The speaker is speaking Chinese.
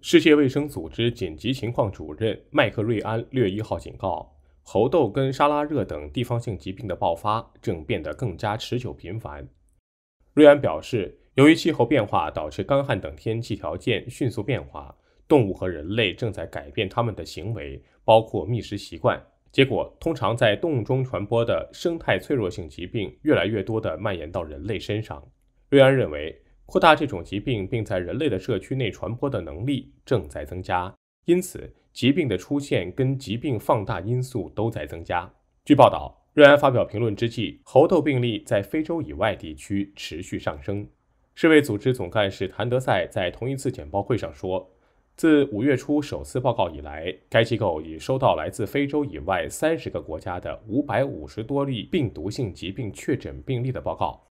世界卫生组织紧急情况主任麦克瑞安月一号警告，猴痘跟沙拉热等地方性疾病的爆发正变得更加持久频繁。瑞安表示，由于气候变化导致干旱等天气条件迅速变化，动物和人类正在改变他们的行为，包括觅食习惯。结果，通常在动物中传播的生态脆弱性疾病，越来越多的蔓延到人类身上。瑞安认为。扩大这种疾病并在人类的社区内传播的能力正在增加，因此疾病的出现跟疾病放大因素都在增加。据报道，瑞安发表评论之际，猴痘病例在非洲以外地区持续上升。世卫组织总干事谭德赛在同一次简报会上说，自五月初首次报告以来，该机构已收到来自非洲以外三十个国家的五百五十多例病毒性疾病确诊病例的报告。